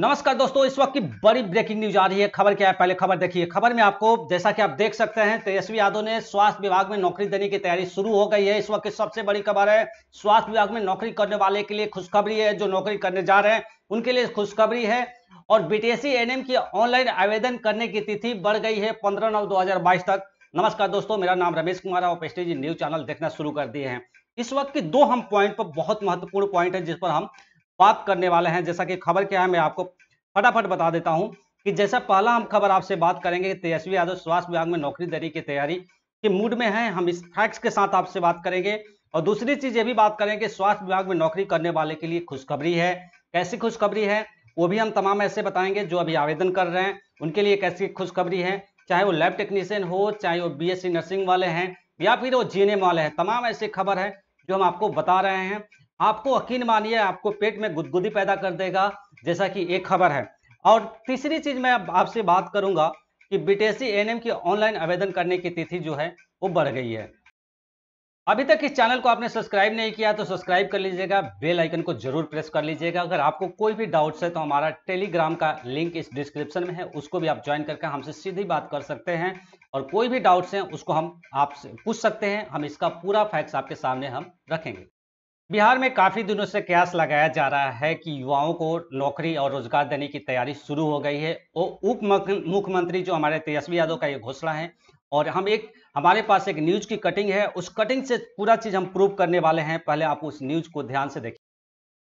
नमस्कार दोस्तों इस वक्त की बड़ी ब्रेकिंग न्यूज आ रही है खबर क्या है पहले खबर देखिए खबर में आपको जैसा कि आप देख सकते हैं तेजस्वी यादव ने स्वास्थ्य विभाग में नौकरी देने की तैयारी शुरू हो गई है इस वक्त की सबसे बड़ी खबर है स्वास्थ्य विभाग में नौकरी करने वाले के लिए खुशखबरी है जो नौकरी करने जा रहे हैं उनके लिए खुशखबरी है और बीटीएससी एनएम e की ऑनलाइन आवेदन करने की तिथि बढ़ गई है पंद्रह नौ दो तक नमस्कार दोस्तों मेरा नाम रमेश कुमार है और पेस्टेजी न्यूज चैनल देखना शुरू कर दिए हैं इस वक्त के दो हम पॉइंट पर बहुत महत्वपूर्ण पॉइंट है जिस पर हम बात करने वाले हैं जैसा कि खबर क्या है मैं आपको फटाफट बता देता हूं कि जैसा पहला हम खबर आपसे बात करेंगे कि तेजस्वी यादव स्वास्थ्य विभाग में नौकरी देने की तैयारी के मूड में है हम इस फैक्ट्स के साथ आपसे बात करेंगे और दूसरी चीज ये भी बात करेंगे स्वास्थ्य विभाग में नौकरी करने वाले के लिए खुशखबरी है कैसी खुशखबरी है वो भी हम तमाम ऐसे बताएंगे जो अभी आवेदन कर रहे हैं उनके लिए कैसी खुशखबरी है चाहे वो लैब टेक्नीशियन हो चाहे वो बीएससी नर्सिंग वाले हैं या फिर वो जीएनएम वाले हैं तमाम ऐसी खबर है जो हम आपको बता रहे हैं आपको यकीन मानिए आपको पेट में गुदगुदी पैदा कर देगा जैसा कि एक खबर है और तीसरी चीज मैं आपसे बात करूंगा कि बीटेसी एनएम की ऑनलाइन आवेदन करने की तिथि जो है वो बढ़ गई है अभी तक इस चैनल को आपने सब्सक्राइब नहीं किया तो सब्सक्राइब कर लीजिएगा बेल आइकन को जरूर प्रेस कर लीजिएगा अगर आपको कोई भी डाउट्स है तो हमारा टेलीग्राम का लिंक इस डिस्क्रिप्शन में है उसको भी आप ज्वाइन करके हमसे सीधी बात कर सकते हैं और कोई भी डाउट्स हैं उसको हम आपसे पूछ सकते हैं हम इसका पूरा फैक्ट्स आपके सामने हम रखेंगे बिहार में काफी दिनों से कयास लगाया जा रहा है कि युवाओं को नौकरी और रोजगार देने की तैयारी शुरू हो गई है और उप मुख्यमंत्री जो हमारे तेजस्वी यादव का ये घोषणा है और हम एक हमारे पास एक न्यूज की कटिंग है उस कटिंग से पूरा चीज हम प्रूव करने वाले हैं पहले आप उस न्यूज को ध्यान से देखिए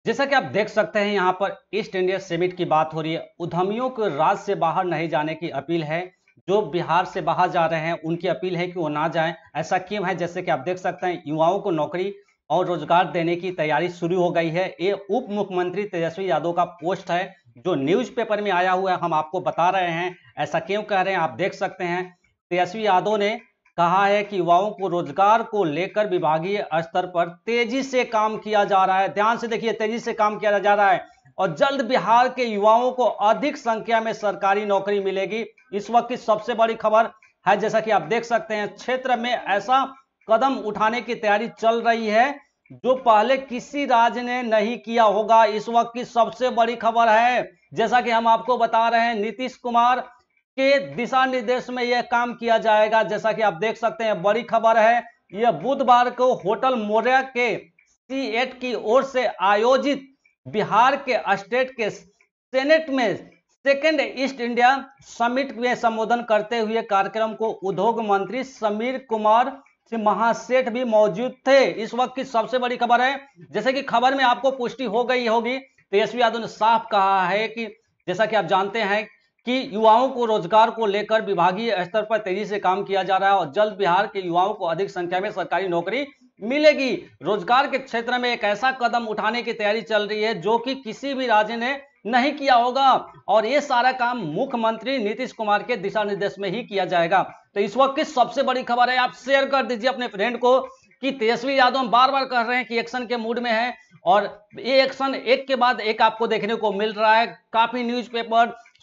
जैसा कि आप देख सकते हैं यहाँ पर ईस्ट इंडिया समिट की बात हो रही है उद्यमियों को राज्य से बाहर नहीं जाने की अपील है जो बिहार से बाहर जा रहे हैं उनकी अपील है कि वो ना जाएं ऐसा क्यों है जैसे कि आप देख सकते हैं युवाओं को नौकरी और रोजगार देने की तैयारी शुरू हो गई है ये उप मुख्यमंत्री तेजस्वी यादव का पोस्ट है जो न्यूज़पेपर में आया हुआ है हम आपको बता रहे हैं ऐसा क्यों कह रहे हैं आप देख सकते हैं तेजस्वी यादव ने कहा है कि युवाओं को रोजगार को लेकर विभागीय स्तर पर तेजी से काम किया जा रहा है ध्यान से देखिए तेजी से काम किया जा रहा है और जल्द बिहार के युवाओं को अधिक संख्या में सरकारी नौकरी मिलेगी इस वक्त की सबसे बड़ी खबर है जैसा कि आप देख सकते हैं क्षेत्र में ऐसा कदम उठाने की तैयारी चल रही है जो पहले किसी राज्य ने नहीं किया होगा इस वक्त की सबसे बड़ी खबर है जैसा कि हम आपको बता रहे हैं नीतीश कुमार के दिशा निर्देश में यह काम किया जाएगा जैसा कि आप देख सकते हैं बड़ी खबर है यह बुधवार को होटल मौर्य के सी एट की ओर से आयोजित बिहार के स्टेट के सेनेट में सेकेंड ईस्ट इंडिया समिट में संबोधन करते हुए कार्यक्रम को उद्योग मंत्री समीर कुमार से महासेठ भी मौजूद थे इस वक्त की सबसे बड़ी खबर है जैसे कि खबर में आपको पुष्टि हो गई होगी तेजस्वी तो यादव ने साफ कहा है कि जैसा कि आप जानते हैं कि युवाओं को रोजगार को लेकर विभागीय स्तर पर तेजी से काम किया जा रहा है और जल्द बिहार के युवाओं को अधिक संख्या में सरकारी नौकरी मिलेगी रोजगार के क्षेत्र में एक ऐसा कदम उठाने की तैयारी चल रही है जो कि किसी भी राज्य ने नहीं किया होगा और ये सारा काम मुख्यमंत्री नीतीश कुमार के दिशा निर्देश में ही किया जाएगा तो इस वक्त की सबसे बड़ी खबर है आप शेयर कर दीजिए अपने फ्रेंड को कि तेजस्वी यादव बार बार कह रहे हैं कि एक्शन के मूड में है और ये एक्शन एक के बाद एक आपको देखने को मिल रहा है काफी न्यूज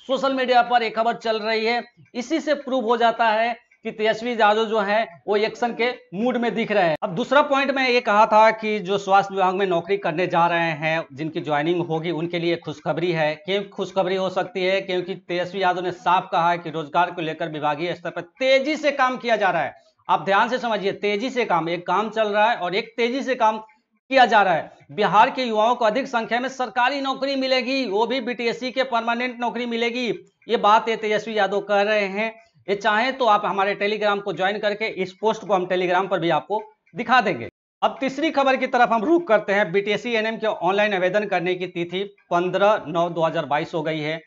सोशल मीडिया पर एक खबर चल रही है इसी से प्रूव हो जाता है कि तेजस्वी यादव जो है वो एक्शन के मूड में दिख रहे हैं अब दूसरा पॉइंट मैं ये कहा था कि जो स्वास्थ्य विभाग में नौकरी करने जा रहे हैं जिनकी ज्वाइनिंग होगी उनके लिए खुशखबरी है क्यों खुशखबरी हो सकती है क्योंकि तेजस्वी यादव ने साफ कहा है कि रोजगार को लेकर विभागीय स्तर पर तेजी से काम किया जा रहा है आप ध्यान से समझिए तेजी से काम एक काम चल रहा है और एक तेजी से काम किया जा रहा है बिहार के युवाओं को अधिक संख्या में सरकारी नौकरी मिलेगी वो भी बीटीएससी e के परमानेंट नौकरी मिलेगी ये बात ये तेजस्वी यादव कह रहे हैं ये चाहें तो आप हमारे टेलीग्राम को ज्वाइन करके इस पोस्ट को हम टेलीग्राम पर भी आपको दिखा देंगे अब तीसरी खबर की तरफ हम रुख करते हैं बीटीएससी एनएम के ऑनलाइन आवेदन करने की तिथि 15 नौ 2022 हो गई है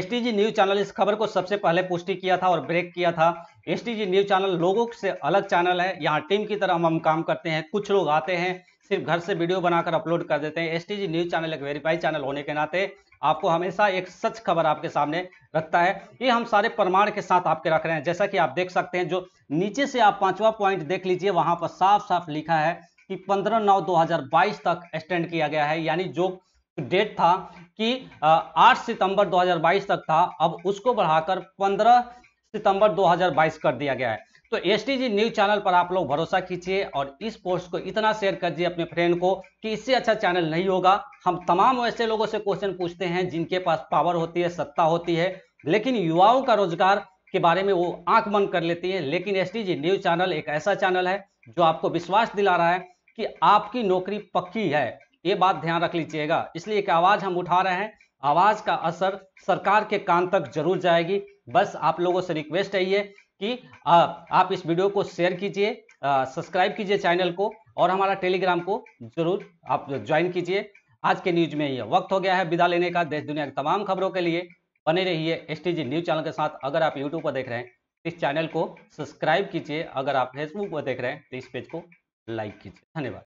एसटीजी न्यूज चैनल इस खबर को सबसे पहले पुष्टि किया था और ब्रेक किया था एसटीजी न्यूज चैनल लोगों से अलग चैनल है यहाँ टीम की तरह हम काम करते हैं कुछ लोग आते हैं सिर्फ घर से वीडियो बनाकर अपलोड कर देते हैं एस न्यूज चैनल एक वेरीफाई चैनल होने के नाते आपको हमेशा एक सच खबर आपके सामने रखता है ये हम सारे प्रमाण के साथ आपके रख रहे हैं जैसा कि आप देख सकते हैं जो नीचे से आप पांचवा पॉइंट देख लीजिए वहां पर साफ साफ लिखा है कि पंद्रह नौ 2022 तक एक्सटेंड किया गया है यानी जो डेट था कि आठ सितंबर 2022 तक था अब उसको बढ़ाकर पंद्रह सितंबर 2022 कर दिया गया है तो एस न्यूज चैनल पर आप लोग भरोसा कीजिए और इस पोस्ट को इतना शेयर कर दिए अपने फ्रेंड को कि इससे अच्छा चैनल नहीं होगा हम तमाम ऐसे लोगों से क्वेश्चन पूछते हैं जिनके पास पावर होती है सत्ता होती है लेकिन युवाओं का रोजगार के बारे में वो आंख बंद कर लेती है लेकिन एस न्यूज चैनल एक ऐसा चैनल है जो आपको विश्वास दिला रहा है कि आपकी नौकरी पक्की है ये बात ध्यान रख लीजिएगा इसलिए एक आवाज़ हम उठा रहे हैं आवाज़ का असर सरकार के कान तक जरूर जाएगी बस आप लोगों से रिक्वेस्ट है ये कि आप, आप इस वीडियो को शेयर कीजिए सब्सक्राइब कीजिए चैनल को और हमारा टेलीग्राम को जरूर आप ज्वाइन कीजिए आज के न्यूज में यह वक्त हो गया है विदा लेने का देश दुनिया की तमाम खबरों के लिए बने रहिए एस न्यूज चैनल के साथ अगर आप यूट्यूब पर देख रहे हैं इस चैनल को सब्सक्राइब कीजिए अगर आप फेसबुक पर देख रहे हैं तो इस पेज को लाइक कीजिए धन्यवाद